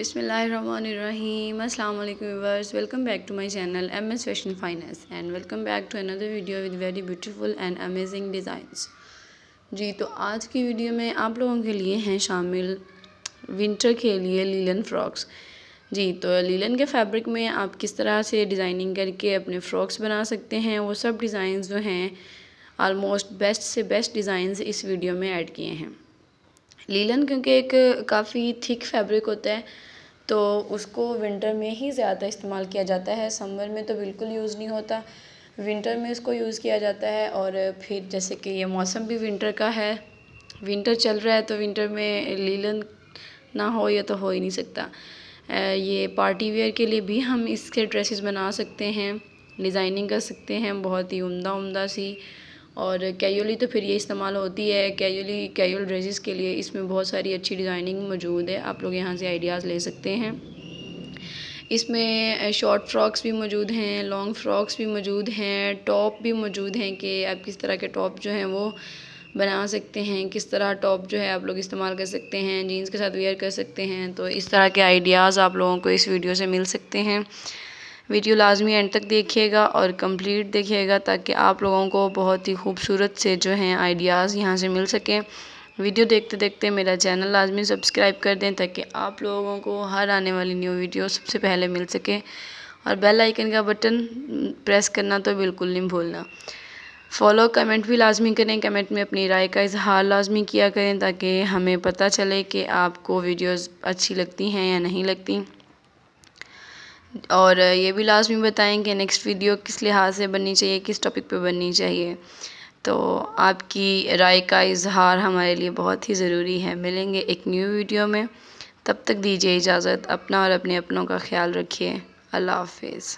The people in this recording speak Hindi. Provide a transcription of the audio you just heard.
बिसमीम अस्सलाम वालेकुम welcome back to my channel M S fashion finance and welcome back to another video with very beautiful and amazing designs जी तो आज की वीडियो में आप लोगों के लिए हैं शामिल विंटर के लिए लीलन फ्रॉक्स जी तो लीलन के फैब्रिक में आप किस तरह से डिज़ाइनिंग करके अपने फ़्रॉक्स बना सकते हैं वो सब डिज़ाइन जो हैं आलमोस्ट बेस्ट से बेस्ट डिज़ाइंस इस वीडियो में ऐड किए हैं लीलन क्योंकि एक काफ़ी थिक फैब्रिक होता है तो उसको विंटर में ही ज़्यादा इस्तेमाल किया जाता है समर में तो बिल्कुल यूज़ नहीं होता विंटर में इसको यूज़ किया जाता है और फिर जैसे कि ये मौसम भी विंटर का है विंटर चल रहा है तो विंटर में लीलन ना हो या तो हो ही नहीं सकता ये पार्टी वेयर के लिए भी हम इसके ड्रेसेस बना सकते हैं डिज़ाइनिंग कर सकते हैं बहुत ही उम्दा उम्दा सी और कैयोली तो फिर ये इस्तेमाल होती है कैयोली कैयोल ड्रेसेस के लिए इसमें बहुत सारी अच्छी डिज़ाइनिंग मौजूद है आप लोग यहाँ से आइडियाज़ ले सकते हैं इसमें शॉर्ट फ्रॉक्स भी मौजूद हैं लॉन्ग फ्रॉक्स भी मौजूद हैं टॉप भी मौजूद हैं कि आप किस तरह के टॉप जो हैं वो बना सकते हैं किस तरह टॉप जो है आप लोग इस्तेमाल कर सकते हैं जीन्स के साथ वेयर कर सकते हैं तो इस तरह के आइडियाज़ आप लोगों को इस वीडियो से मिल सकते हैं वीडियो लाजमी एंड तक देखिएगा और कंप्लीट देखिएगा ताकि आप लोगों को बहुत ही खूबसूरत से जो हैं आइडियाज़ यहाँ से मिल सकें वीडियो देखते देखते मेरा चैनल लाजमी सब्सक्राइब कर दें ताकि आप लोगों को हर आने वाली न्यू वीडियो सबसे पहले मिल सके और बेल आइकन का बटन प्रेस करना तो बिल्कुल नहीं भूलना फॉलो कमेंट भी लाजमी करें कमेंट में अपनी राय का इजहार लाजमी किया करें ताकि हमें पता चले कि आपको वीडियोस अच्छी लगती हैं या नहीं लगती और ये भी लाजमी बताएं कि नेक्स्ट वीडियो किस लिहाज से बननी चाहिए किस टॉपिक पे बननी चाहिए तो आपकी राय का इजहार हमारे लिए बहुत ही ज़रूरी है मिलेंगे एक न्यू वीडियो में तब तक दीजिए इजाज़त अपना और अपने अपनों का ख्याल रखिए अल्लाह हाफिज़